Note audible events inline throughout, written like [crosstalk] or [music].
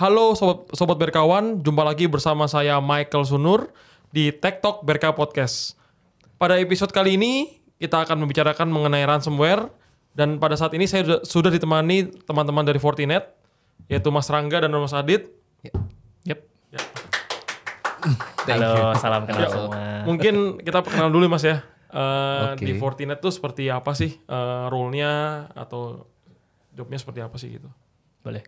Halo sobat sobat berkawan, jumpa lagi bersama saya Michael Sunur di Tech Talk Berka Podcast. Pada episode kali ini kita akan membicarakan mengenai ransomware dan pada saat ini saya sudah ditemani teman-teman dari Fortinet yaitu Mas Rangga dan Mas Adit. Yep. yep. yep. Ya. Halo, salam kenal ya, semua. Mungkin kita perkenalan dulu Mas ya. Uh, eh, okay. Di Fortinet tuh seperti apa sih uh, role-nya atau jobnya seperti apa sih gitu? Boleh.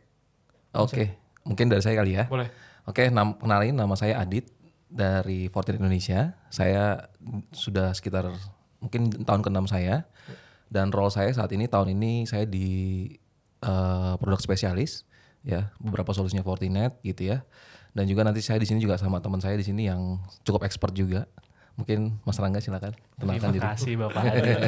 Oke. Okay mungkin dari saya kali ya. Boleh. Oke, nam kenalin nama saya Adit dari Fortin Indonesia. Saya sudah sekitar mungkin tahun ke-6 saya. Dan role saya saat ini tahun ini saya di uh, produk spesialis ya, beberapa solusinya Fortinet gitu ya. Dan juga nanti saya di sini juga sama teman saya di sini yang cukup expert juga mungkin Mas Rangga silakan Terima terima diri. kasih Bapak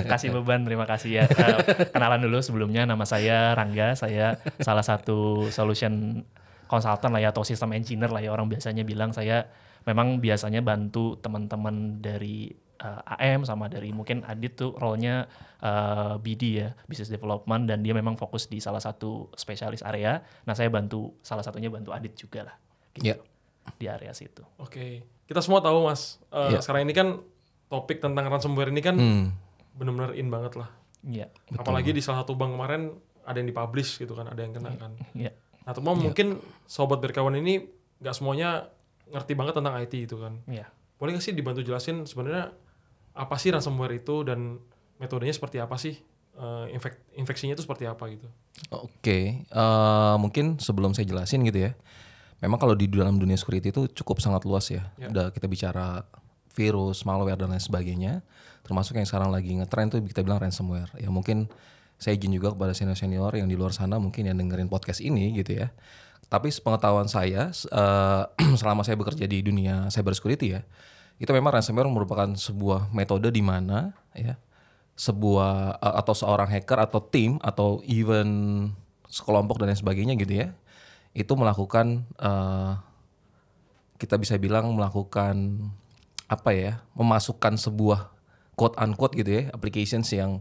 kasih beban terima kasih ya eh, kenalan dulu sebelumnya nama saya Rangga saya salah satu solution konsultan lah ya atau sistem engineer lah ya orang biasanya bilang saya memang biasanya bantu teman-teman dari uh, eh, AM sama dari mungkin Adit tuh role-nya uh, eh, BD ya, business development dan dia memang fokus di salah satu spesialis area. Nah, saya bantu salah satunya bantu Adit juga lah. Gitu. Ya. Yeah. Di area situ. Oke. Okay. Kita semua tahu Mas, uh, eh, yeah. sekarang ini kan topik tentang ransomware ini kan hmm. benar-benar in banget lah. Iya. Yeah. Apalagi di salah satu bank kemarin ada yang dipublish gitu kan, ada yang kena yeah. kan. Iya. Yeah Nah, cuma iya. mungkin sobat berkawan ini nggak semuanya ngerti banget tentang IT itu kan. Iya. Boleh nggak sih dibantu jelasin sebenarnya apa sih ransomware itu dan metodenya seperti apa sih? Uh, infek infeksinya itu seperti apa gitu? Oke, okay. uh, eh, mungkin sebelum saya jelasin gitu ya. Memang kalau di dalam dunia security itu cukup sangat luas ya. Yeah. Udah kita bicara virus, malware dan lain sebagainya. Termasuk yang sekarang lagi ngetrend itu kita bilang ransomware. Ya mungkin saya izin juga kepada senior-senior yang di luar sana mungkin yang dengerin podcast ini gitu ya. Tapi pengetahuan saya uh, [clears throat] selama saya bekerja di dunia cyber security ya, itu memang ransomware merupakan sebuah metode di mana ya sebuah eh, atau seorang hacker atau tim atau even sekelompok dan lain sebagainya gitu ya itu melakukan uh, kita bisa bilang melakukan apa ya memasukkan sebuah quote unquote gitu ya applications yang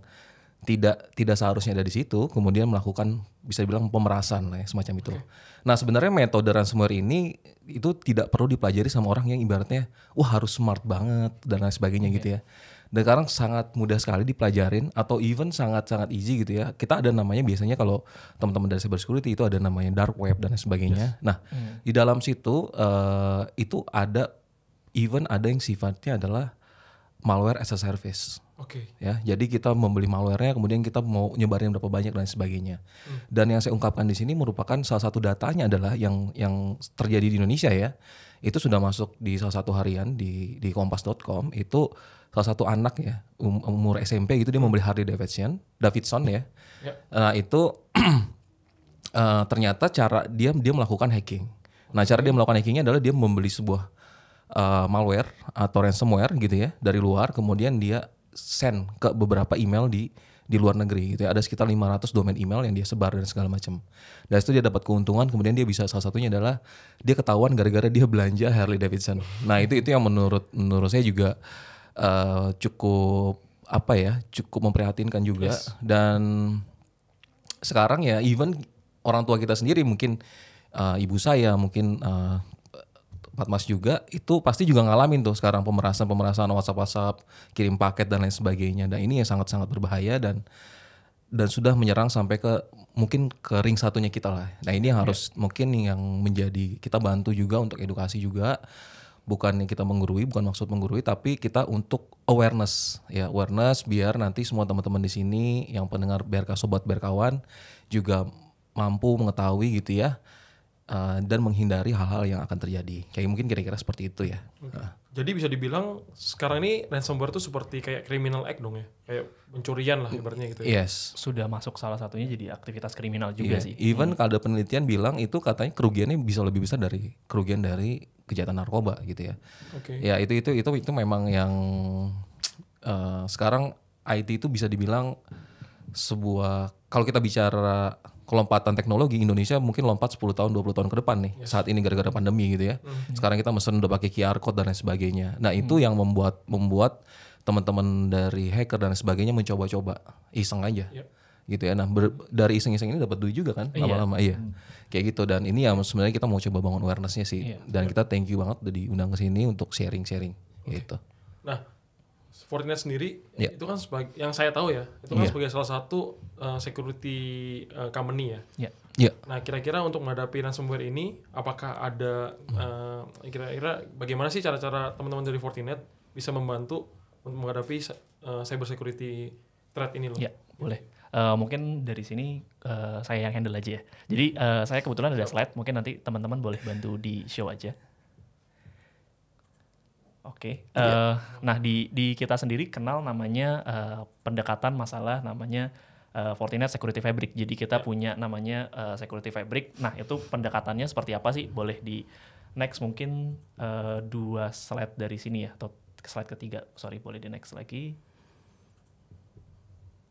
tidak tidak seharusnya ada di situ kemudian melakukan bisa dibilang pemerasan ya, semacam itu. Okay. Nah sebenarnya metode ransomware ini itu tidak perlu dipelajari sama orang yang ibaratnya wah harus smart banget dan lain sebagainya okay. gitu ya. Dan sekarang sangat mudah sekali dipelajarin atau even sangat-sangat easy gitu ya. Kita ada namanya biasanya kalau teman-teman dari cyber security itu ada namanya dark web dan lain sebagainya. Yes. Nah, hmm. di dalam situ uh, itu ada even ada yang sifatnya adalah malware as a service. Oke. Okay. Ya, jadi kita membeli malwarenya, kemudian kita mau nyebarin berapa banyak dan sebagainya. Hmm. Dan yang saya ungkapkan di sini merupakan salah satu datanya adalah yang yang terjadi di Indonesia ya. Itu sudah masuk di salah satu harian di di kompas.com itu salah satu anak ya um, umur SMP gitu dia membeli Harley Davidson, Davidson ya. Yep. Ya. Nah, itu uh, [clears throat] ternyata cara dia dia melakukan hacking. Nah, cara dia melakukan hackingnya adalah dia membeli sebuah uh, malware atau ransomware gitu ya dari luar, kemudian dia send ke beberapa email di di luar negeri gitu ya. Ada sekitar 500 domain email yang dia sebar dan segala macam. Dari itu dia dapat keuntungan, kemudian dia bisa salah satunya adalah dia ketahuan gara-gara dia belanja Harley Davidson. Nah, itu itu yang menurut menurut saya juga uh, cukup apa ya? cukup memprihatinkan juga yes. dan sekarang ya even orang tua kita sendiri mungkin uh, ibu saya mungkin uh, mas juga itu pasti juga ngalamin tuh sekarang pemerasan-pemerasan WhatsApp-WhatsApp, kirim paket dan lain sebagainya. Dan ini yang sangat-sangat berbahaya dan dan sudah menyerang sampai ke mungkin ke ring satunya kita lah. Nah ini yang iya. harus yeah. mungkin yang menjadi kita bantu juga untuk edukasi juga. Bukan yang kita menggurui, bukan maksud menggurui, tapi kita untuk awareness ya awareness biar nanti semua teman-teman di sini yang pendengar berka sobat berkawan juga mampu mengetahui gitu ya Eh, dan menghindari hal-hal yang akan terjadi. Kayak mungkin kira-kira seperti itu ya. Okay. Uh. Jadi bisa dibilang sekarang ini ransomware itu seperti kayak criminal act dong ya, kayak pencurian lah ibaratnya gitu. Ya. Yes. Sudah masuk salah satunya jadi aktivitas kriminal juga yeah. sih. Even hmm. ada penelitian bilang itu katanya kerugiannya bisa lebih besar dari kerugian dari kejahatan narkoba gitu ya. Oke. Okay. Ya itu itu itu itu memang yang uh, sekarang IT itu bisa dibilang sebuah kalau kita bicara kelompatan teknologi Indonesia mungkin lompat 10 tahun 20 tahun ke depan nih yes. saat ini gara-gara pandemi gitu ya. Mm. Sekarang kita mesen udah pakai QR code dan lain sebagainya. Nah, mm-hmm. itu mm. yang membuat membuat teman-teman dari hacker dan sebagainya mencoba-coba iseng aja. Yep. Gitu ya. Nah, ber, dari iseng-iseng ini dapat duit juga kan iya. lama-lama iya. Mm Hmm. Kayak gitu dan ini ya sebenarnya kita mau coba bangun awarenessnya sih. Yeah. dan kita thank you banget udah diundang ke sini untuk sharing-sharing okay. gitu. Nah, Fortinet sendiri yeah. itu kan sebagai yang saya tahu ya itu kan yeah. sebagai salah satu uh, security uh, company ya. Yeah. Yeah. Nah kira-kira untuk menghadapi ransomware ini apakah ada uh, kira-kira bagaimana sih cara-cara teman-teman dari Fortinet bisa membantu untuk menghadapi uh, cyber security threat ini loh? Ya boleh. Uh, mungkin dari sini uh, saya yang handle aja ya. Jadi uh, saya kebetulan ada slide, mungkin nanti teman-teman boleh bantu di show aja. Oke. Okay. Iya. Yeah. nah di di kita sendiri kenal namanya uh, pendekatan masalah namanya uh, Fortinet Security Fabric. Jadi kita yeah. punya namanya uh, Security Fabric. Nah itu pendekatannya seperti apa sih? Boleh di next mungkin uh, dua slide dari sini ya atau slide ketiga. Sorry boleh di next lagi.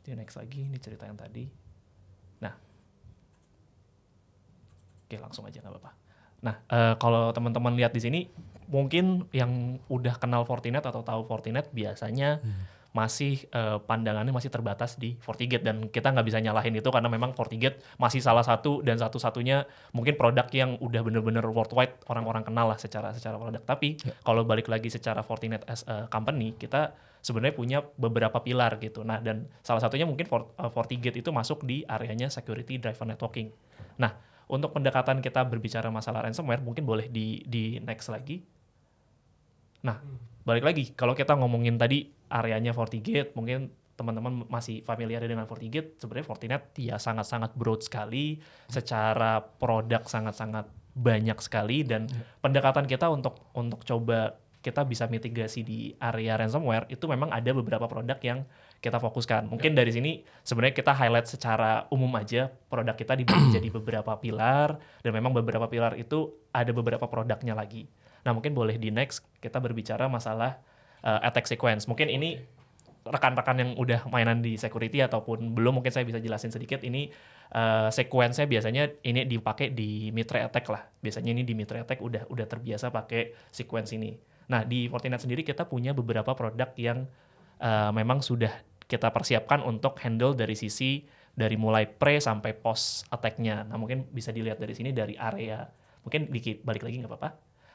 Di next lagi ini cerita yang tadi. Nah. Oke langsung aja nggak apa-apa. Nah uh, kalau teman-teman lihat di sini mungkin yang udah kenal Fortinet atau tahu Fortinet biasanya hmm. masih uh, pandangannya masih terbatas di FortiGate dan kita nggak bisa nyalahin itu karena memang FortiGate masih salah satu dan satu-satunya mungkin produk yang udah bener-bener worldwide orang-orang kenal lah secara secara produk. Tapi ya. kalau balik lagi secara Fortinet as a company kita sebenarnya punya beberapa pilar gitu. Nah dan salah satunya mungkin Fort, uh, FortiGate itu masuk di areanya security driver networking. Nah untuk pendekatan kita berbicara masalah ransomware mungkin boleh di di next lagi. Nah, hmm. balik lagi kalau kita ngomongin tadi areanya FortiGate mungkin teman-teman masih familiar dengan FortiGate sebenarnya Fortinet ya sangat-sangat broad sekali secara produk sangat-sangat banyak sekali dan ya. pendekatan kita untuk untuk coba kita bisa mitigasi di area ransomware itu memang ada beberapa produk yang kita fokuskan. Mungkin ya. dari sini sebenarnya kita highlight secara umum aja produk kita dibagi [clears throat] jadi beberapa pilar dan memang beberapa pilar itu ada beberapa produknya lagi. Nah mungkin boleh di next kita berbicara masalah uh, attack sequence. Mungkin ini rekan-rekan yang udah mainan di security ataupun belum mungkin saya bisa jelasin sedikit ini uh, sequence-nya biasanya ini dipakai di mitre attack lah biasanya ini di mitre attack udah udah terbiasa pakai sequence ini nah di Fortinet sendiri kita punya beberapa produk yang uh, memang sudah kita persiapkan untuk handle dari sisi dari mulai pre sampai post attack-nya. Nah mungkin bisa dilihat dari sini dari area mungkin dikit balik lagi nggak apa-apa.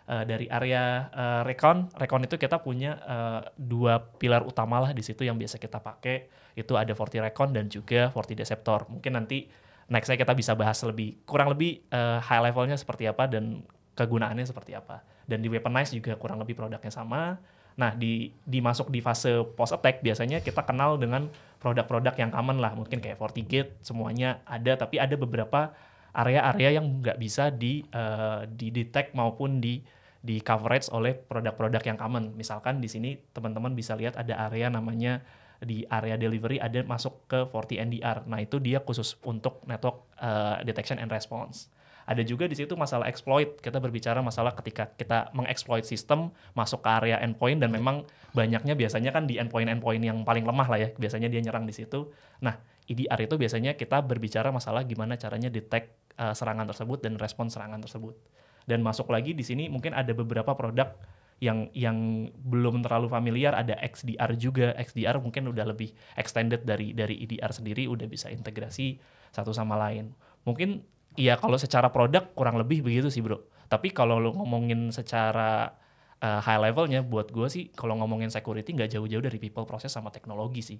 Uh, dari area uh, recon, recon itu kita punya uh, dua pilar utama lah di situ yang biasa kita pakai itu ada forti recon dan juga forti deceptor. Mungkin nanti nextnya kita bisa bahas lebih kurang lebih uh, high levelnya seperti apa dan kegunaannya seperti apa. Dan di weaponize juga kurang lebih produknya sama Nah, di dimasuk di fase post attack biasanya kita kenal dengan produk-produk yang common lah, mungkin kayak FortiGate semuanya ada tapi ada beberapa area-area yang nggak bisa di uh, eh, di detect maupun di di coverage oleh produk-produk yang common. Misalkan di sini teman-teman bisa lihat ada area namanya di area delivery ada masuk ke 40 NDR. Nah, itu dia khusus untuk network uh, detection and response ada juga di situ masalah exploit. Kita berbicara masalah ketika kita mengeksploit sistem masuk ke area endpoint dan memang banyaknya biasanya kan di endpoint endpoint yang paling lemah lah ya. Biasanya dia nyerang di situ. Nah, IDR e itu biasanya kita berbicara masalah gimana caranya detect uh, serangan tersebut dan respon serangan tersebut. Dan masuk lagi di sini mungkin ada beberapa produk yang yang belum terlalu familiar ada XDR juga XDR mungkin udah lebih extended dari dari IDR e sendiri udah bisa integrasi satu sama lain mungkin Iya, kalau secara produk kurang lebih begitu sih, Bro. Tapi kalau lo ngomongin secara uh, high levelnya buat gue sih kalau ngomongin security nggak jauh-jauh dari people process sama teknologi sih.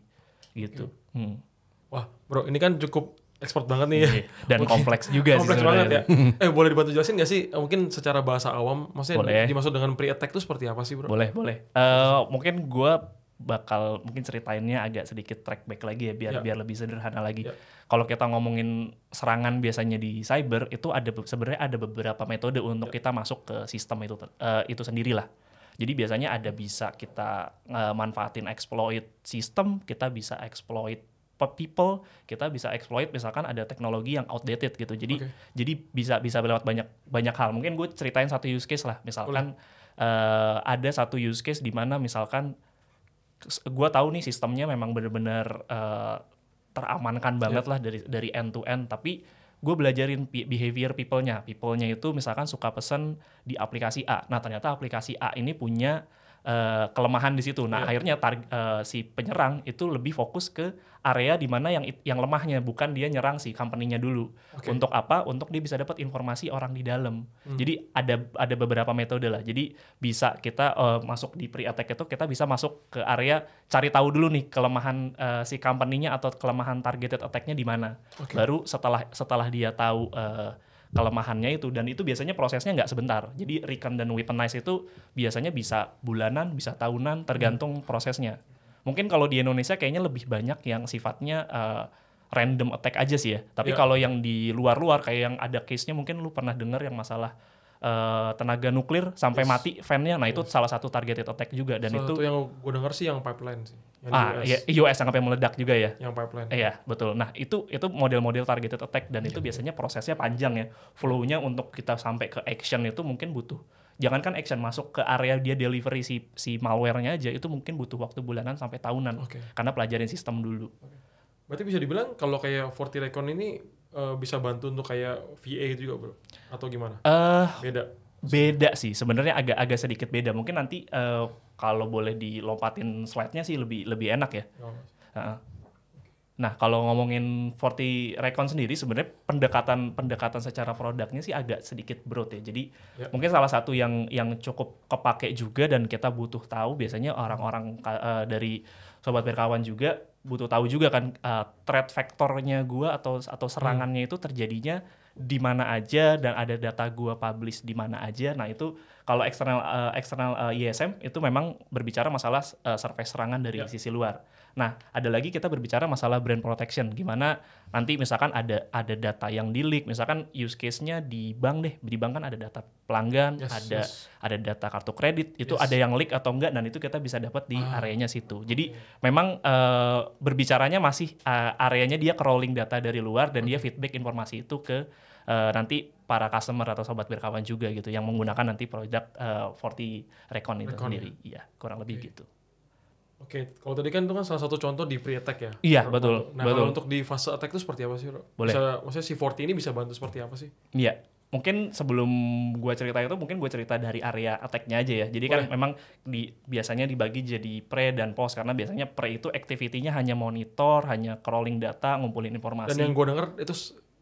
Gitu. Okay. Hmm. Wah, Bro, ini kan cukup ekspor banget nih ya. Iya, dan mungkin, kompleks juga kompleks sih. Kompleks banget ya. eh boleh dibantu jelasin gak sih eh, mungkin secara bahasa awam maksudnya boleh. dimaksud dengan pre-attack itu seperti apa sih bro? Boleh, boleh. Uh, mungkin gue bakal mungkin ceritainnya agak sedikit track back lagi ya biar yeah. biar lebih sederhana lagi. Yeah. Kalau kita ngomongin serangan biasanya di cyber itu ada sebenarnya ada beberapa metode untuk yeah. kita masuk ke sistem itu uh, itu sendirilah. Jadi biasanya ada bisa kita uh, manfaatin exploit sistem, kita bisa exploit people, kita bisa exploit misalkan ada teknologi yang outdated gitu. Jadi okay. jadi bisa bisa lewat banyak banyak hal. Mungkin gue ceritain satu use case lah, misalkan uh, ada satu use case di mana misalkan gue tahu nih sistemnya memang benar-benar uh, eh, teramankan banget yeah. lah dari dari end to end tapi gue belajarin behavior people-nya people-nya itu misalkan suka pesen di aplikasi A nah ternyata aplikasi A ini punya uh, kelemahan di situ. Nah, yeah. akhirnya uh, si penyerang itu lebih fokus ke area di mana yang yang lemahnya, bukan dia nyerang si company-nya dulu. Okay. Untuk apa? Untuk dia bisa dapat informasi orang di dalam. Hmm. Jadi ada ada beberapa metode lah. Jadi bisa kita uh, masuk di pre attack itu kita bisa masuk ke area cari tahu dulu nih kelemahan uh, si company-nya atau kelemahan targeted attack-nya di mana. Okay. Baru setelah setelah dia tahu uh, kelemahannya itu dan itu biasanya prosesnya nggak sebentar jadi recon dan weaponize itu biasanya bisa bulanan bisa tahunan tergantung hmm. prosesnya mungkin kalau di Indonesia kayaknya lebih banyak yang sifatnya uh, random attack aja sih ya tapi yeah. kalau yang di luar-luar kayak yang ada case-nya mungkin lu pernah dengar yang masalah uh, tenaga nuklir sampai yes. mati fannya. Nah yes. itu salah satu targeted attack juga dan salah itu. Satu yang gue denger sih yang pipeline sih. Yang ah US. Iya, ya US yang sampai meledak juga ya. Yang pipeline. Iya betul. Nah itu itu model-model targeted attack dan yeah. itu iya. biasanya prosesnya panjang ya. Flow-nya untuk kita sampai ke action itu mungkin butuh. Jangankan action masuk ke area dia delivery si si malwarenya aja itu mungkin butuh waktu bulanan sampai tahunan. Okay. Karena pelajarin sistem dulu. Okay. Berarti bisa dibilang kalau kayak forty Recon ini Eh, bisa bantu untuk kayak VA itu juga bro atau gimana uh, beda beda sih sebenarnya agak agak sedikit beda mungkin nanti uh, kalau boleh dilompatin slide-nya sih lebih lebih enak ya oh. Nah, kalau ngomongin forty Recon sendiri sebenarnya pendekatan pendekatan secara produknya sih agak sedikit broad ya. Jadi ya. mungkin salah satu yang yang cukup kepake juga dan kita butuh tahu biasanya orang-orang uh, dari sobat berkawan juga butuh tahu juga kan uh, threat faktornya gua atau atau serangannya hmm. itu terjadinya di mana aja dan ada data gua publish di mana aja. Nah itu kalau eksternal uh, eksternal uh, eh, ISM itu memang berbicara masalah uh, survei serangan dari yeah. sisi luar. Nah, ada lagi kita berbicara masalah brand protection. Gimana nanti misalkan ada ada data yang di leak, misalkan use case-nya di bank deh. Di bank kan ada data pelanggan, yes, ada yes. ada data kartu kredit, itu yes. ada yang leak atau enggak dan itu kita bisa dapat di ah. areanya situ. Jadi okay. memang uh, berbicaranya masih uh, areanya dia crawling data dari luar dan okay. dia feedback informasi itu ke uh, nanti para customer atau sobat berkawan juga gitu yang menggunakan nanti produk uh, 40 Recon itu Recon. sendiri. Ya. Iya, kurang okay. lebih gitu. Oke, kalau tadi kan itu kan salah satu contoh di pre-attack ya? Iya, betul. Nah, betul. kalau untuk di fase attack itu seperti apa sih, Ro? Boleh. Bisa, maksudnya si 40 ini bisa bantu seperti apa sih? Iya, mungkin sebelum gua cerita itu mungkin gua cerita dari area attack-nya aja ya. Jadi kan Boleh. kan memang di biasanya dibagi jadi pre dan post karena biasanya pre itu activity hanya monitor, hanya crawling data, ngumpulin informasi. Dan yang gua denger itu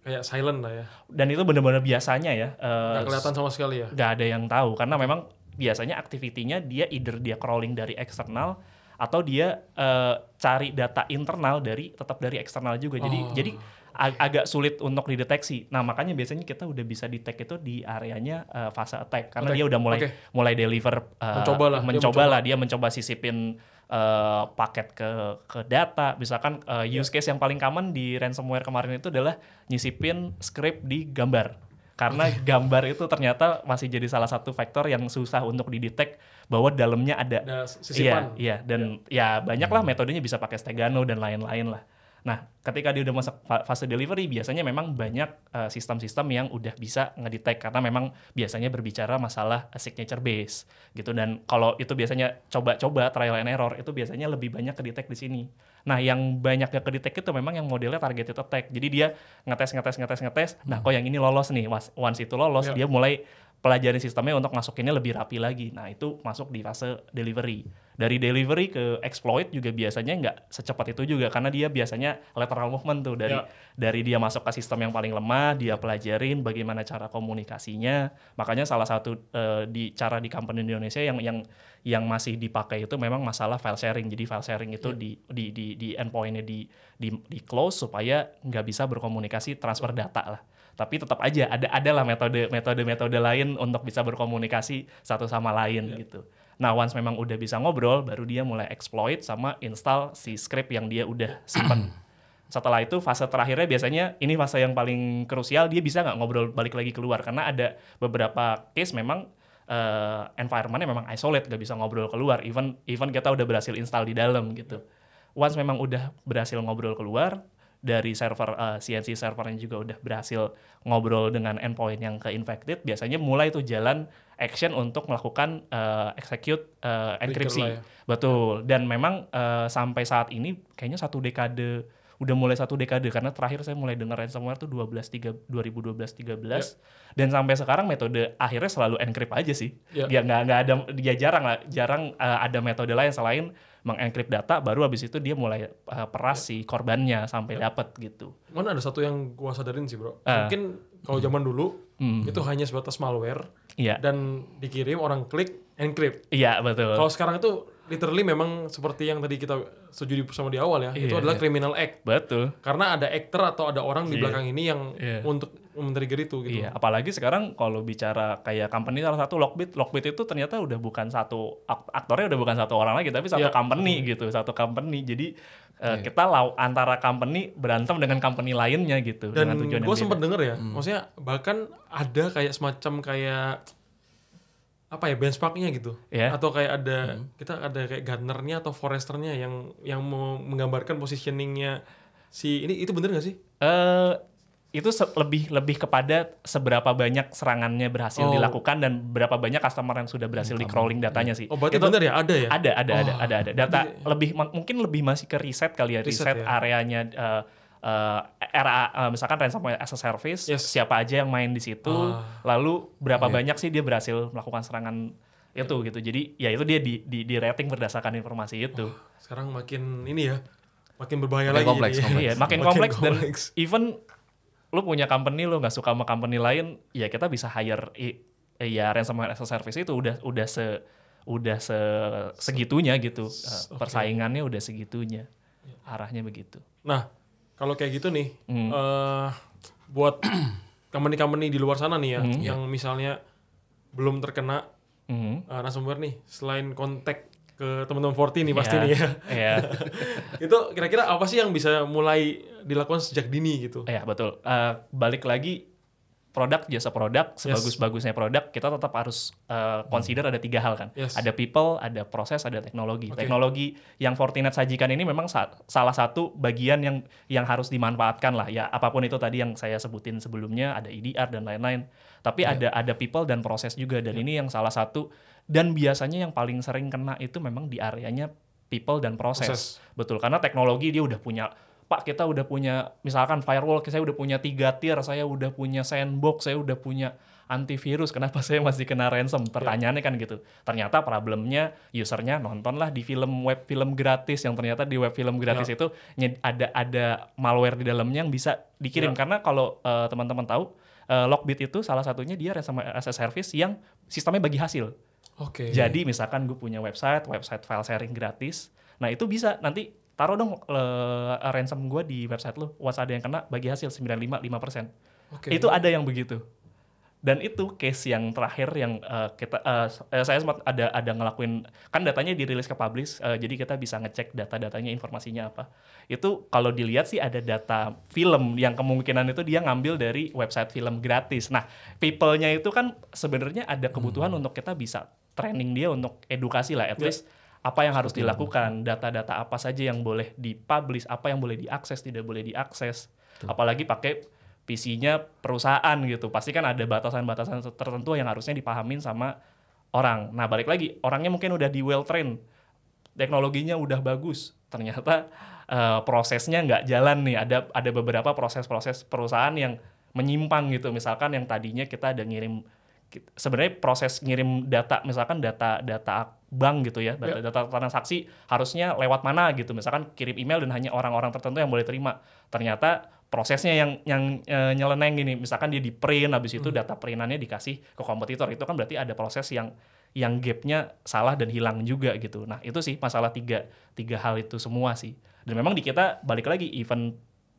kayak silent lah ya. Dan itu bener-bener biasanya ya. Uh, kelihatan sama sekali ya. Gak ada yang tahu karena memang biasanya aktivitinya dia either dia crawling dari eksternal atau dia uh, cari data internal dari tetap dari eksternal juga. Jadi oh. jadi ag agak sulit untuk dideteksi. Nah, makanya biasanya kita udah bisa detect itu di areanya uh, fase attack karena attack. dia udah mulai okay. mulai deliver uh, mencoba lah, mencoba, dia lah dia mencoba sisipin uh, paket ke ke data. Misalkan uh, use yeah. case yang paling common di ransomware kemarin itu adalah nyisipin script di gambar karena gambar itu ternyata masih jadi salah satu faktor yang susah untuk didetek bahwa dalamnya ada nah, Iya, iya dan iya. ya, ya banyak lah hmm. metodenya bisa pakai stegano dan lain-lain lah. Nah, ketika dia udah masuk fase delivery, biasanya memang banyak eh, sistem-sistem uh, yang udah bisa ngedetect karena memang biasanya berbicara masalah signature base gitu. Dan kalau itu biasanya coba-coba trial and error, itu biasanya lebih banyak kedetek di sini. Nah, yang banyak ke itu memang yang modelnya targeted attack. Jadi dia ngetes ngetes ngetes ngetes. Nah, hmm. kok yang ini lolos nih. Once itu lolos, yeah. dia mulai pelajari sistemnya untuk masukinnya lebih rapi lagi. Nah, itu masuk di fase delivery dari delivery ke exploit juga biasanya nggak secepat itu juga karena dia biasanya lateral movement tuh dari yeah. dari dia masuk ke sistem yang paling lemah dia pelajarin bagaimana cara komunikasinya makanya salah satu uh, di cara di company Indonesia yang yang yang masih dipakai itu memang masalah file sharing jadi file sharing itu yeah. di di di di endpointnya di, di di close supaya nggak bisa berkomunikasi transfer data lah tapi tetap aja ada adalah metode metode metode lain untuk bisa berkomunikasi satu sama lain yeah. gitu Nah, once memang udah bisa ngobrol, baru dia mulai exploit sama install si script yang dia udah simpan. [clears throat] Setelah itu fase terakhirnya biasanya ini fase yang paling krusial dia bisa nggak ngobrol balik lagi keluar karena ada beberapa case memang uh, environmentnya memang isolate nggak bisa ngobrol keluar even even kita udah berhasil install di dalam gitu. Once memang udah berhasil ngobrol keluar dari server uh, eh, CNC servernya juga udah berhasil ngobrol dengan endpoint yang keinfected biasanya mulai tuh jalan action untuk melakukan uh, execute uh, enkripsi. Ya. Betul. Dan memang uh, sampai saat ini kayaknya satu dekade udah mulai satu dekade karena terakhir saya mulai dengar ransomware tuh 12 3 2012 13 yeah. dan sampai sekarang metode akhirnya selalu enkrip aja sih. Yeah. Dia nggak nggak ada dia ya jarang lah jarang uh, ada metode lain selain mengenkrip data baru habis itu dia mulai uh, peras yeah. si korbannya sampai yeah. dapat gitu. Mana ada satu yang gua sadarin sih, Bro. Uh. Mungkin kalau zaman dulu mm. itu hanya sebatas malware Iya. Dan dikirim orang klik encrypt. Iya, betul. Kalau sekarang itu literally memang seperti yang tadi kita setuju bersama di awal ya, yeah, itu iya. adalah yeah. criminal act. Betul. Karena ada actor atau ada orang di iya. belakang ini yang yeah. untuk menteri trigger itu gitu. Iya, apalagi sekarang kalau bicara kayak company salah satu Lockbit, Lockbit itu ternyata udah bukan satu aktornya udah bukan satu orang lagi tapi satu yeah. company mm. gitu, satu company. Jadi Uh, eh, yeah. kita law antara company berantem dengan company lainnya gitu dan gue sempet denger ya hmm. maksudnya bahkan ada kayak semacam kayak apa ya benchmarknya gitu yeah. atau kayak ada hmm. kita ada kayak gardenernya atau Foresternya yang yang menggambarkan positioningnya si ini itu bener gak sih? Uh, itu lebih lebih kepada seberapa banyak serangannya berhasil oh. dilakukan dan berapa banyak customer yang sudah berhasil di crawling datanya ya. sih. Oh berarti itu, benar ya ada ya? Ada ada oh. ada ada ada data Jadi, lebih mungkin lebih masih ke riset kali ya riset, riset ya. areanya uh, eh, uh, eh, RA uh, eh, misalkan ransomware as a service yes. siapa aja yang main di situ uh, lalu berapa iya. banyak sih dia berhasil melakukan serangan yeah. itu gitu. Jadi ya itu dia di di, di rating berdasarkan informasi itu. Oh, sekarang makin ini ya makin berbahaya makin lagi. Kompleks, ya. iya, kompleks. Iya, makin, makin kompleks, kompleks dan even lu punya company lu nggak suka sama company lain ya kita bisa hire ya ransomware as a service itu udah udah se udah se, segitunya gitu eh, okay. persaingannya udah segitunya arahnya begitu nah kalau kayak gitu nih hmm. uh, buat [clears throat] company-company di luar sana nih ya hmm. yang misalnya belum terkena hmm. uh, ransomware nih selain kontak ke teman-teman 40 nih iya. pasti nih ya. Yeah. [laughs] itu kira-kira apa sih yang bisa mulai dilakukan sejak dini gitu? Iya, yeah, betul. Uh, balik lagi produk jasa produk sebagus-bagusnya produk kita tetap harus uh, consider hmm. ada tiga hal kan yes. ada people ada proses ada teknologi okay. teknologi yang Fortinet sajikan ini memang sa salah satu bagian yang yang harus dimanfaatkan lah ya apapun itu tadi yang saya sebutin sebelumnya ada IDR e dan lain-lain tapi yeah. ada ada people dan proses juga dan yeah. ini yang salah satu dan biasanya yang paling sering kena itu memang di areanya people dan proses. Betul, karena teknologi dia udah punya Pak kita udah punya misalkan firewall, saya udah punya tiga tier, saya udah punya sandbox, saya udah punya antivirus, kenapa saya masih kena ransom? Iya. Pertanyaannya kan gitu. Ternyata problemnya usernya nontonlah di film web film gratis yang ternyata di web film gratis ya. itu ada ada malware di dalamnya yang bisa dikirim ya. karena kalau uh, teman-teman tahu uh, Lockbit itu salah satunya dia ransom as a service yang sistemnya bagi hasil. Oke. Okay. Jadi misalkan gue punya website, website file sharing gratis. Nah, itu bisa nanti taruh dong uh, ransom gue di website lu once ada yang kena bagi hasil 95 5%. Okay. Itu ada yang begitu. Dan itu case yang terakhir yang uh, kita uh, saya sempat ada ada ngelakuin kan datanya dirilis ke publish uh, jadi kita bisa ngecek data-datanya informasinya apa. Itu kalau dilihat sih ada data film yang kemungkinan itu dia ngambil dari website film gratis. Nah, people-nya itu kan sebenarnya ada kebutuhan hmm. untuk kita bisa training dia untuk edukasi lah at ya. least apa yang harus dilakukan, data-data apa saja yang boleh dipublish, apa yang boleh diakses, tidak boleh diakses. Tuh. Apalagi pakai PC-nya perusahaan gitu. Pasti kan ada batasan-batasan tertentu yang harusnya dipahamin sama orang. Nah, balik lagi, orangnya mungkin udah di well trained. Teknologinya udah bagus. Ternyata uh, prosesnya nggak jalan nih. Ada ada beberapa proses-proses perusahaan yang menyimpang gitu. Misalkan yang tadinya kita ada ngirim Gitu. sebenarnya proses ngirim data misalkan data data bank gitu ya data, ya. data transaksi harusnya lewat mana gitu misalkan kirim email dan hanya orang-orang tertentu yang boleh terima ternyata prosesnya yang yang e, nyeleneng gini misalkan dia di print habis itu hmm. data printannya dikasih ke kompetitor itu kan berarti ada proses yang yang gapnya salah dan hilang juga gitu nah itu sih masalah tiga tiga hal itu semua sih dan memang di kita balik lagi event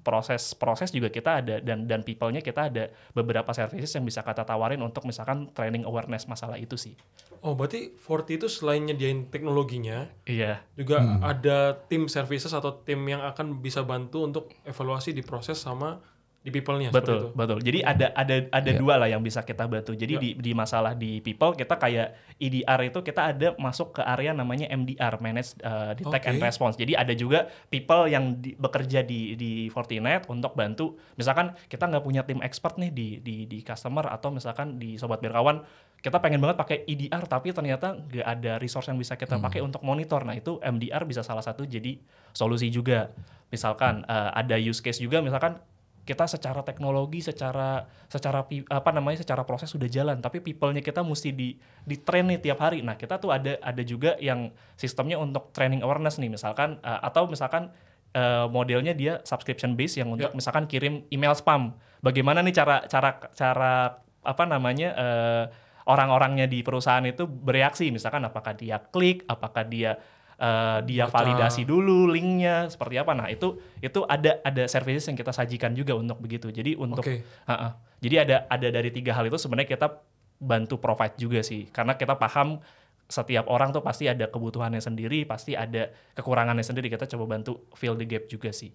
proses-proses juga kita ada dan dan people-nya kita ada beberapa services yang bisa kata tawarin untuk misalkan training awareness masalah itu sih. Oh, berarti Forti itu selain nyediain teknologinya, iya. Juga hmm. ada tim services atau tim yang akan bisa bantu untuk evaluasi di proses sama di people-nya betul itu. betul jadi hmm. ada ada ada yeah. dua lah yang bisa kita bantu jadi yeah. di di masalah di people kita kayak IDR e itu kita ada masuk ke area namanya MDR manage uh, eh, detect okay. and response jadi ada juga people yang di, bekerja di di Fortinet untuk bantu misalkan kita nggak punya tim expert nih di di di customer atau misalkan di sobat berkawan kita pengen banget pakai IDR e tapi ternyata nggak ada resource yang bisa kita hmm. pakai untuk monitor nah itu MDR bisa salah satu jadi solusi juga misalkan uh, ada use case juga misalkan kita secara teknologi secara secara apa namanya secara proses sudah jalan tapi people-nya kita mesti di di train nih tiap hari nah kita tuh ada ada juga yang sistemnya untuk training awareness nih misalkan uh, atau misalkan uh, modelnya dia subscription base yang untuk yeah. misalkan kirim email spam bagaimana nih cara cara cara apa namanya uh, orang-orangnya di perusahaan itu bereaksi misalkan apakah dia klik apakah dia uh, dia Betul. validasi dulu linknya seperti apa nah itu itu ada ada services yang kita sajikan juga untuk begitu jadi untuk okay. uh -uh. jadi ada ada dari tiga hal itu sebenarnya kita bantu provide juga sih karena kita paham setiap orang tuh pasti ada kebutuhannya sendiri pasti ada kekurangannya sendiri kita coba bantu fill the gap juga sih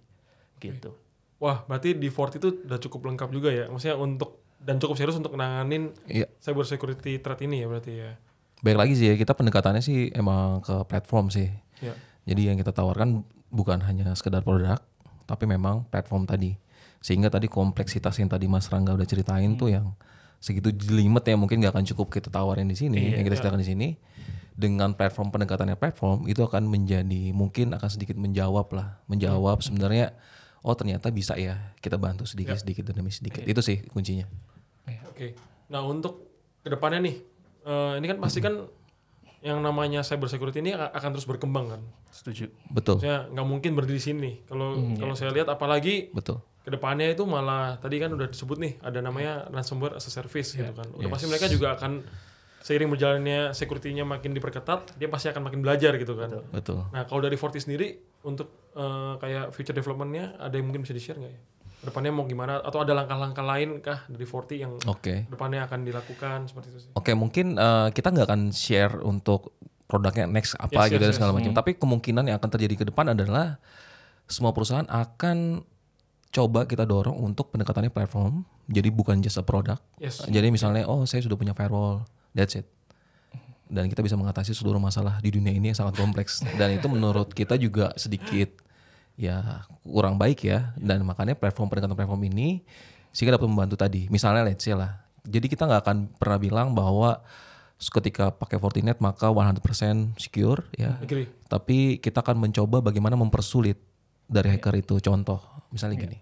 okay. gitu wah berarti di Fort itu udah cukup lengkap juga ya maksudnya untuk dan cukup serius untuk nanganin yeah. cyber security threat ini ya berarti ya baik lagi sih ya, kita pendekatannya sih emang ke platform sih. Yeah. Jadi yang kita tawarkan bukan hanya sekedar produk, tapi memang platform tadi. Sehingga tadi kompleksitas yang tadi Mas Rangga udah ceritain hmm. tuh yang segitu jelimet ya mungkin nggak akan cukup kita tawarin di sini, yeah, yang kita sediakan iya. yeah. di sini dengan platform pendekatannya platform itu akan menjadi mungkin akan sedikit menjawab lah, menjawab hmm. sebenarnya oh ternyata bisa ya kita bantu sedikit-sedikit ya. demi sedikit. Iya. Itu sih kuncinya. Iya, oke. Okay. Nah, untuk kedepannya nih uh, ini kan pasti kan yang namanya cyber security ini akan terus berkembang kan. Setuju. Betul. Saya nggak mungkin berdiri di sini. Kalau hmm, iya. kalau saya lihat apalagi betul. Kedepannya itu malah tadi kan udah disebut nih ada namanya ransomware as a service yeah. gitu iya. kan. Udah yes. pasti mereka juga akan seiring berjalannya security-nya makin diperketat, dia pasti akan makin belajar gitu kan. Betul. Nah kalau dari Forti sendiri untuk uh, kayak future development-nya ada yang mungkin bisa di share nggak ya? depannya mau gimana atau ada langkah-langkah lain kah dari Forty yang okay. depannya akan dilakukan seperti itu sih. Oke, okay, mungkin uh, kita nggak akan share untuk produknya next apa yes, gitu yes, dan segala yes. macam. Hmm. Tapi kemungkinan yang akan terjadi ke depan adalah semua perusahaan akan coba kita dorong untuk pendekatannya platform. Jadi bukan jasa produk. Yes. Jadi misalnya oh saya sudah punya firewall, that's it. Dan kita bisa mengatasi seluruh masalah di dunia ini yang sangat kompleks dan itu menurut kita juga sedikit ya kurang baik ya iya. dan makanya platform peningkatan platform ini sehingga dapat membantu tadi misalnya let's say lah jadi kita nggak akan pernah bilang bahwa ketika pakai Fortinet maka 100% secure ya. Agree. Tapi kita akan mencoba bagaimana mempersulit dari iya. hacker yeah. itu. Contoh misalnya yeah. gini.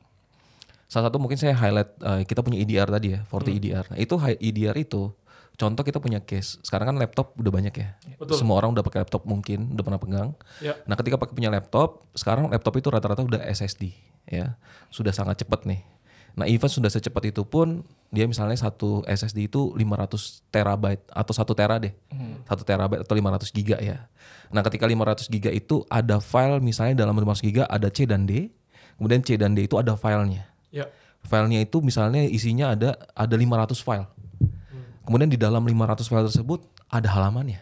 Salah satu mungkin saya highlight uh, kita punya IDR e tadi ya, Forti hmm. EDR. Nah, itu IDR e itu contoh kita punya case sekarang kan laptop udah banyak ya Betul. semua orang udah pakai laptop mungkin udah pernah pegang ya. nah ketika pakai punya laptop sekarang laptop itu rata-rata udah SSD ya sudah sangat cepat nih nah even sudah secepat itu pun dia misalnya satu SSD itu 500 terabyte atau satu tera deh hmm. satu hmm. terabyte atau 500 giga ya nah ketika 500 giga itu ada file misalnya dalam 500 giga ada C dan D kemudian C dan D itu ada filenya ya. filenya itu misalnya isinya ada ada 500 file Kemudian di dalam 500 file tersebut ada halamannya.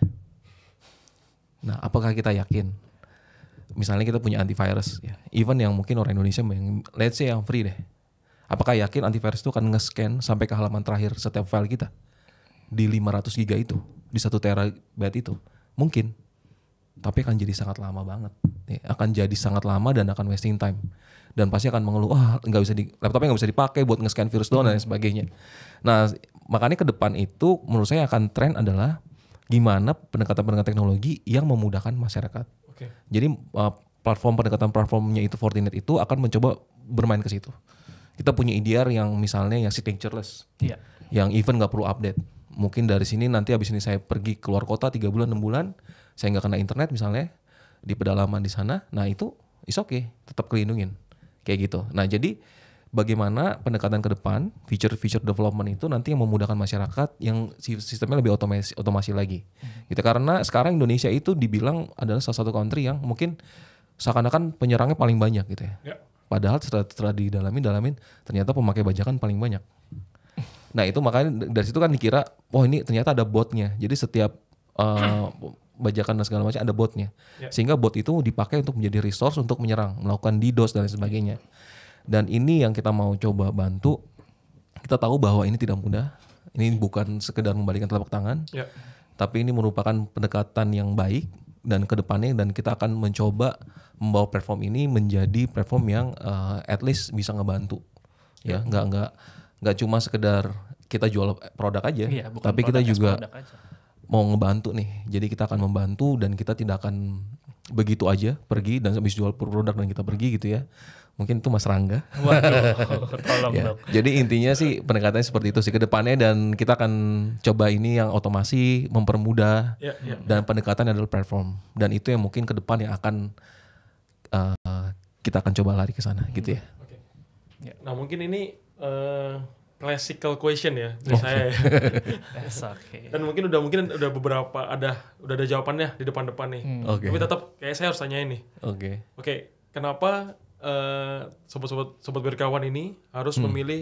Nah, apakah kita yakin? Misalnya kita punya antivirus ya. Even yang mungkin orang Indonesia yang let's say yang free deh. Apakah yakin antivirus itu akan nge-scan sampai ke halaman terakhir setiap file kita? Di 500 giga itu, di 1 terabyte itu. Mungkin. Tapi akan jadi sangat lama banget. Ya, akan jadi sangat lama dan akan wasting time. Dan pasti akan mengeluh, wah oh, nggak bisa di laptopnya nggak bisa dipakai buat nge-scan virus doang dan sebagainya. Nah, makanya ke depan itu menurut saya akan tren adalah gimana pendekatan-pendekatan teknologi yang memudahkan masyarakat. Okay. Jadi uh, platform pendekatan platformnya itu Fortinet itu akan mencoba bermain ke situ. Kita punya IDR yang misalnya yang signatureless, yeah. yang even nggak perlu update. Mungkin dari sini nanti habis ini saya pergi keluar kota tiga bulan enam bulan, saya nggak kena internet misalnya di pedalaman di sana. Nah itu is okay, tetap kelindungin kayak gitu. Nah jadi bagaimana pendekatan ke depan feature-feature development itu nanti yang memudahkan masyarakat yang sistemnya lebih otomasi otomasi lagi hmm. gitu karena sekarang Indonesia itu dibilang adalah salah satu country yang mungkin seakan-akan penyerangnya paling banyak gitu ya yeah. padahal setelah, setelah didalamin dalamin ternyata pemakai bajakan paling banyak nah itu makanya dari situ kan dikira wah oh, ini ternyata ada botnya jadi setiap uh, bajakan dan segala macam ada botnya yeah. sehingga bot itu dipakai untuk menjadi resource untuk menyerang melakukan DDoS dan sebagainya dan ini yang kita mau coba bantu. Kita tahu bahwa ini tidak mudah. Ini bukan sekedar membalikan telapak tangan. Ya. Tapi ini merupakan pendekatan yang baik dan kedepannya dan kita akan mencoba membawa platform ini menjadi platform yang uh, at least bisa ngebantu ya, ya. nggak nggak nggak cuma sekedar kita jual produk aja ya, tapi kita juga mau ngebantu nih. Jadi kita akan membantu dan kita tidak akan begitu aja pergi dan habis jual produk dan kita pergi gitu ya mungkin itu Mas Rangga. Waduh, tolong ya. dong. Jadi intinya sih pendekatannya seperti itu sih ke depannya dan kita akan coba ini yang otomasi mempermudah ya, ya, dan ya. pendekatan adalah platform dan itu yang mungkin ke depan yang akan uh, kita akan coba lari ke sana hmm. gitu ya. Okay. Ya. Nah mungkin ini uh, classical question ya dari okay. saya. Ya. [laughs] That's okay. Dan mungkin udah mungkin udah beberapa ada udah ada jawabannya di depan-depan nih. Hmm. Okay. Tapi tetap kayak saya harus tanya ini Oke. Okay. Oke, okay, kenapa sobat eh, sobat-sobat sobat berkawan ini harus hmm. memilih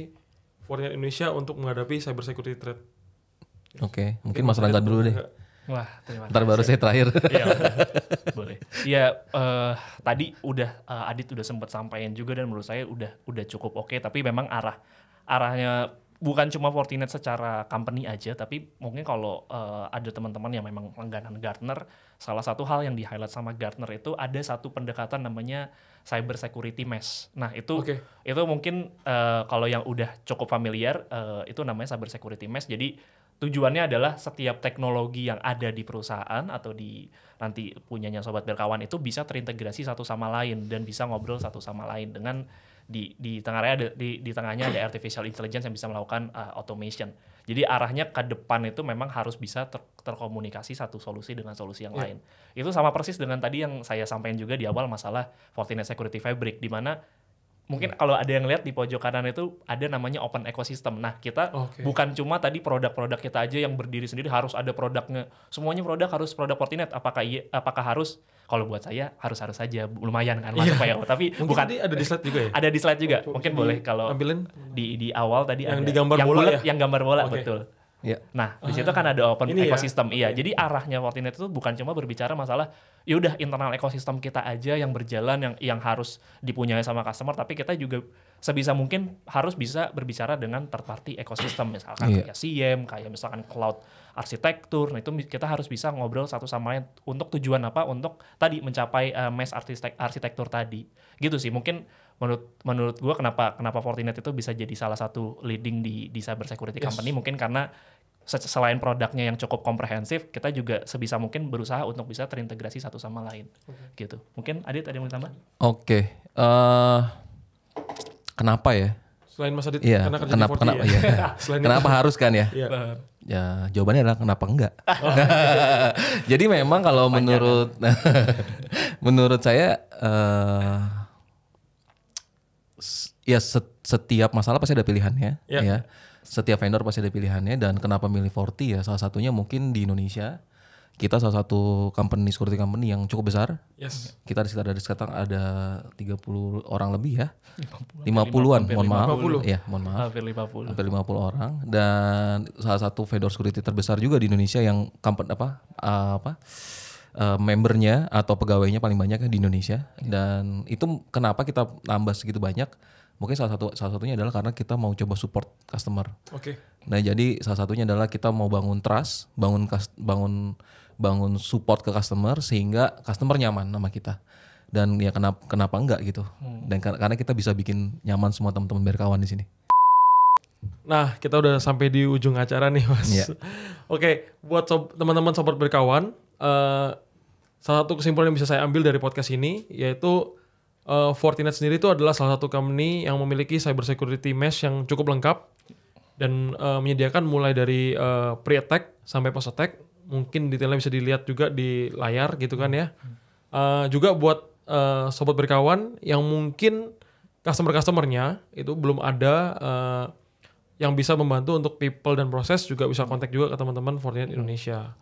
Fortinet Indonesia untuk menghadapi cyber security threat. Oke, okay. mungkin Mas Ranca dulu deh. Wah, terima kasih. Ntar baru saya terakhir. Iya, boleh. Iya, uh, tadi udah uh, Adit udah sempat sampaikan juga dan menurut saya udah udah cukup oke. Okay, tapi memang arah arahnya bukan cuma Fortinet secara company aja, tapi mungkin kalau uh, ada teman-teman yang memang langganan Gartner, salah satu hal yang di highlight sama Gartner itu ada satu pendekatan namanya cyber security mesh. Nah itu okay. itu mungkin uh, kalau yang udah cukup familiar uh, itu namanya cyber security mesh. Jadi tujuannya adalah setiap teknologi yang ada di perusahaan atau di nanti punyanya sobat berkawan itu bisa terintegrasi satu sama lain dan bisa ngobrol satu sama lain dengan di di tengahnya ada di, di tengahnya ada artificial intelligence yang bisa melakukan uh, automation. Jadi arahnya ke depan itu memang harus bisa ter, terkomunikasi satu solusi dengan solusi yang yeah. lain. Itu sama persis dengan tadi yang saya sampaikan juga di awal masalah Fortinet Security Fabric di mana mungkin iya. kalau ada yang lihat di pojok kanan itu ada namanya open ecosystem. Nah, kita okay. bukan cuma tadi produk-produk kita aja yang berdiri sendiri harus ada produknya. Semuanya produk harus produk Fortinet. Apakah iya, apakah harus? Kalau buat saya harus-harus saja lumayan kan masuk yeah. ya. Tapi mungkin bukan ada di slide juga ya? Ada di slide juga. Mungkin boleh kalau di di awal tadi yang ada, digambar yang bola bulet, ya? yang gambar bola okay. betul. Yeah. Nah, di situ kan ada open ekosistem. Ya? Iya. Jadi arahnya Fortinet itu bukan cuma berbicara masalah yaudah internal ekosistem kita aja yang berjalan yang yang harus dipunyai sama customer, tapi kita juga sebisa mungkin harus bisa berbicara dengan third party ekosistem misalkan yeah. kayak CM, kayak misalkan cloud arsitektur. Nah, itu kita harus bisa ngobrol satu sama lain untuk tujuan apa? Untuk tadi mencapai uh, mesh arsitek arsitektur tadi. Gitu sih. Mungkin menurut menurut gua kenapa kenapa Fortinet itu bisa jadi salah satu leading di di cyber security yes. company mungkin karena selain produknya yang cukup komprehensif, kita juga sebisa mungkin berusaha untuk bisa terintegrasi satu sama lain, okay. gitu. Mungkin Adit ada yang mau tambah? Oke, okay. uh, eh, kenapa ya? Selain Mas Adit, yeah. karena kerja kenapa, di 40 kenapa, iya. ya? [laughs] Iya. kenapa harus kan ya? Yeah. Iya. Ya jawabannya adalah kenapa enggak. [laughs] Oh, iya. [laughs] Jadi memang kalau Banyak menurut kan? menurut saya uh, ya setiap masalah pasti ada pilihannya, yeah. ya setiap vendor pasti ada pilihannya dan kenapa milih 40 ya salah satunya mungkin di Indonesia kita salah satu company security company yang cukup besar. Yes. Kita di sekitar dari sekitar ada 30 orang lebih ya. 50-an, 50 an mohon maaf. 50. Ya, mohon maaf. Hampir 50. Hampir 50 orang dan salah satu vendor security terbesar juga di Indonesia yang company apa uh, apa uh, membernya atau pegawainya paling banyak di Indonesia yeah. dan itu kenapa kita tambah segitu banyak mungkin salah satu salah satunya adalah karena kita mau coba support customer. Oke. Okay. Nah, jadi salah satunya adalah kita mau bangun trust, bangun bangun bangun support ke customer sehingga customer nyaman sama kita. Dan ya kenapa kenapa enggak gitu. Hmm. Dan karena kita bisa bikin nyaman semua teman-teman berkawan di sini. Nah, kita udah sampai di ujung acara nih, Mas. Yeah. [laughs] Oke, okay, buat teman-teman support berkawan, uh, salah satu kesimpulan yang bisa saya ambil dari podcast ini yaitu uh, Fortinet sendiri itu adalah salah satu company yang memiliki cybersecurity mesh yang cukup lengkap dan uh, menyediakan mulai dari uh, pre-attack sampai post-attack. Mungkin detailnya bisa dilihat juga di layar gitu kan ya. Uh, juga buat uh, sobat berkawan yang mungkin customer-customernya itu belum ada uh, yang bisa membantu untuk people dan proses juga bisa kontak juga ke teman-teman Fortinet Indonesia.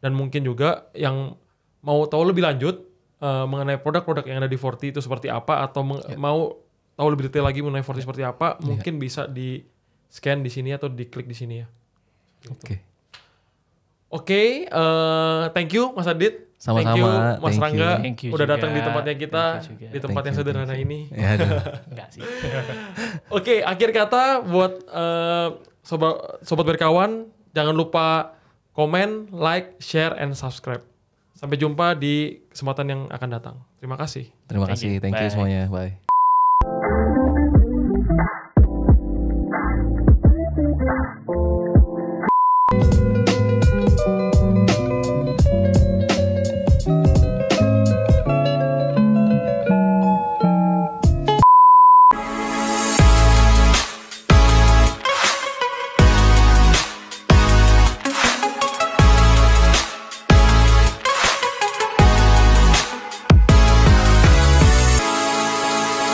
Dan mungkin juga yang mau tahu lebih lanjut Eh, mengenai produk-produk yang ada di Forti itu seperti apa atau yeah. mau tahu lebih detail lagi mengenai Forti yeah. seperti apa, yeah. mungkin bisa di scan di sini atau diklik di sini ya. Oke. Okay. Oke, okay. uh, eh, thank you Mas Adit. Sama-sama. Thank you Mas thank Rangga you. udah datang di tempatnya kita, di tempat thank yang sederhana ini. Ya, [laughs] Enggak sih. [laughs] Oke, okay, akhir kata buat uh, sobat sobat berkawan, jangan lupa komen, like, share and subscribe. Sampai jumpa di kesempatan yang akan datang. Terima kasih. Terima thank kasih. You. Thank you Bye. semuanya. Bye.